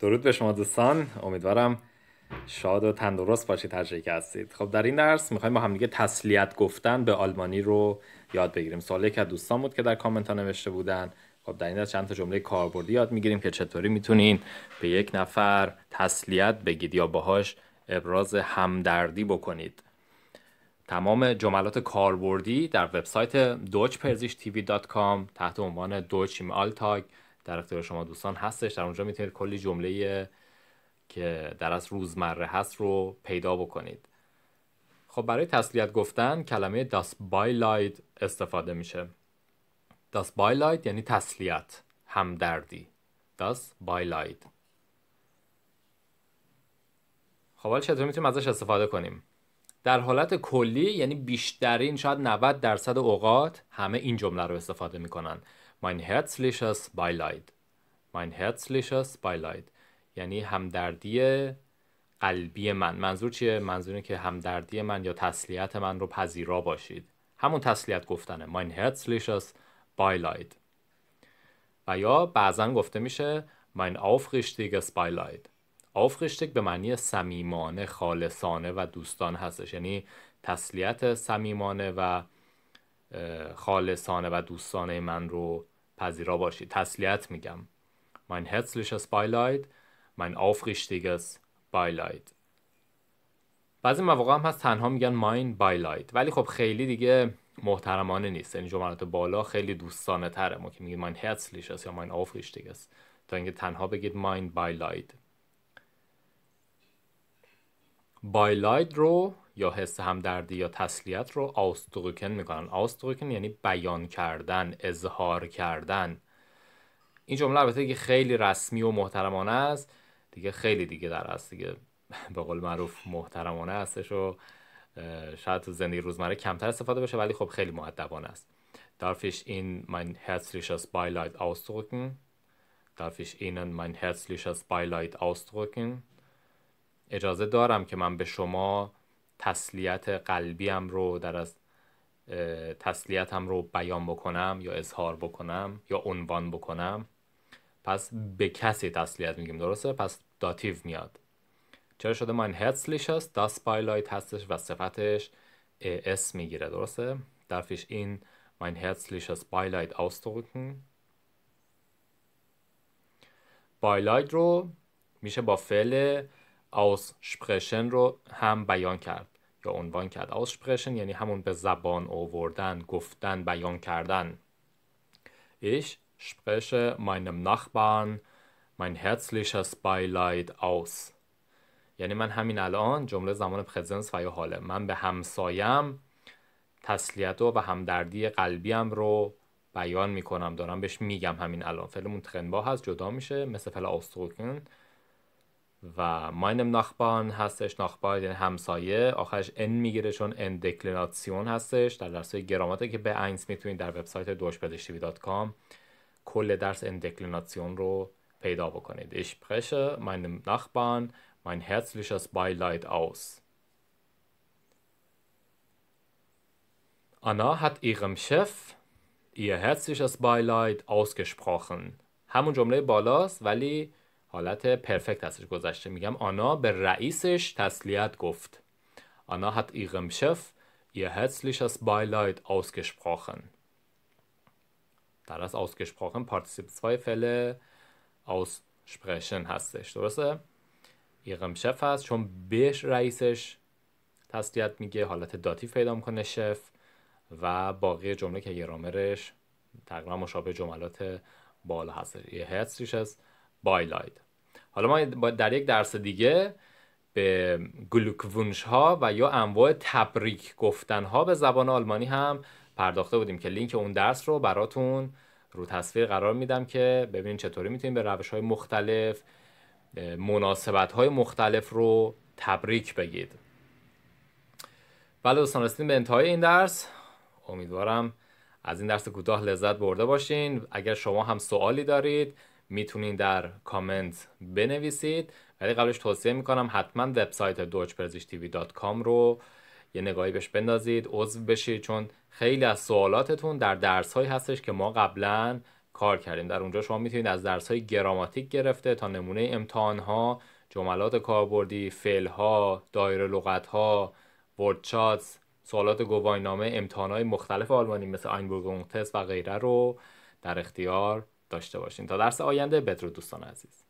درود به شما دوستان امیدوارم شاد و تندرست باشید هر جایی که هستید خب در این درس میخوایم با دیگه تسلیت گفتن به آلمانی رو یاد بگیریم سوالی که دوستان بود که در کامنت ها نوشته بودن خب در این درس چند تا جمله کاربردی یاد میگیریم که چطوری میتونین به یک نفر تسلیت بگید یا باهاش ابراز همدردی بکنید تمام جملات کاربردی در وبسایت deutschpersisch.tv.com تحت عنوان دوچیم در اختیار شما دوستان هستش در اونجا میتونید کلی جمله که در از روزمره هست رو پیدا بکنید خب برای تسلیت گفتن کلمه داست لایت استفاده میشه das لایت یعنی تسلیت همدردی داس Beileid خب حالا چطور میتونیم ازش استفاده کنیم در حالت کلی یعنی بیشترین شاید 90 درصد اوقات همه این جمله رو استفاده میکنن mein herzliches Beileid mein herzliches Beileid یعنی همدردی قلبی من منظور چیه منظور که همدردی من یا تسلیت من رو پذیرا باشید همون تسلیت گفتنه mein herzliches Beileid و یا بعضا گفته میشه mein aufrichtiges Beileid آفرشتگ به معنی صمیمانه خالصانه و دوستان هستش یعنی تسلیت صمیمانه و خالصانه و دوستانه من رو پذیرا باشید تسلیت میگم mein herzliches Beileid mein aufrichtiges Beileid بعضی مواقع هم هست تنها میگن ماین بایلایت ولی خب خیلی دیگه محترمانه نیست یعنی جملات بالا خیلی دوستانه تره ما که میگید ماین هرسلیش یا ماین آفریشتیگ است تا اینکه تنها بگید ماین بایلایت بایلایت رو یا حس همدردی یا تسلیت رو آستروکن میکنن آستروکن یعنی بیان کردن اظهار کردن این جمله البته که خیلی رسمی و محترمانه است دیگه خیلی دیگه در است دیگه به قول معروف محترمانه هستش و شاید تو زندگی روزمره کمتر استفاده بشه ولی خب خیلی معدبانه است دارفیش این من mein بایلایت Beileid دارفیش اینن اجازه دارم که من به شما تسلیت قلبیم رو در از تسلیتم رو بیان بکنم یا اظهار بکنم یا عنوان بکنم پس به کسی تسلیت میگیم درسته پس داتیو میاد چرا شده من هتسلیش هست داست بایلایت هستش و صفتش اس میگیره درسته darf این Ihnen mein herzliches Beileid ausdrücken. بایلایت رو میشه با فعل aussprechen رو هم بیان کرد یا عنوان کرد aussprechen یعنی همون به زبان آوردن گفتن بیان کردن ich spreche meinem Nachbarn mein herzliches Beileid aus یعنی من همین الان جمله زمان پرزنس و یا حاله من به همسایم تسلیت و همدردی قلبیم رو بیان میکنم دارم بهش میگم همین الان فعل ترنبا هست جدا میشه مثل فعل آستروکن و ما اینم ناخبان هستش ناخبان یعنی همسایه آخرش ان میگیره چون ان دکلراسیون هستش در درس گراماتیک که به اینس میتونید در وبسایت دوشپدشتیوی.com کل درس ان دکلراسیون رو پیدا بکنید ich spreche meinem Nachbarn mein herzliches Beileid aus Anna hat ihrem Chef ihr herzliches Beileid ausgesprochen همون جمله بالاست ولی حالت پرفکت هستش گذشته میگم آنا به رئیسش تسلیت گفت آنا hat ihrem Chef ihr herzliches آسکش ausgesprochen در از ausgesprochen پارتیسیب سوای فعل aussprechen هستش درسته ایغم شف هست چون به رئیسش تسلیت میگه حالت داتی پیدا میکنه شف و باقی جمله که یه رامرش تقریبا مشابه جملات بالا هست یه هرتسیش از بایلاید حالا ما در یک درس دیگه به گلوکوونش ها و یا انواع تبریک گفتن ها به زبان آلمانی هم پرداخته بودیم که لینک اون درس رو براتون رو تصویر قرار میدم که ببینید چطوری میتونید به روش های مختلف مناسبت های مختلف رو تبریک بگید بله دوستان رسیدیم به انتهای این درس امیدوارم از این درس کوتاه لذت برده باشین اگر شما هم سوالی دارید میتونید در کامنت بنویسید ولی قبلش توصیه میکنم حتما وبسایت deutschpersischTV.com رو یه نگاهی بهش بندازید عضو بشید چون خیلی از سوالاتتون در درس هستش که ما قبلا کار کردیم در اونجا شما میتونید از درس های گراماتیک گرفته تا نمونه امتحان ها جملات کاربردی فعل ها دایره لغت ها وردچاتس سوالات گواهینامه امتحان های مختلف آلمانی مثل آینبورگ تست و غیره رو در اختیار داشته باشین تا درس آینده بدرود دوستان عزیز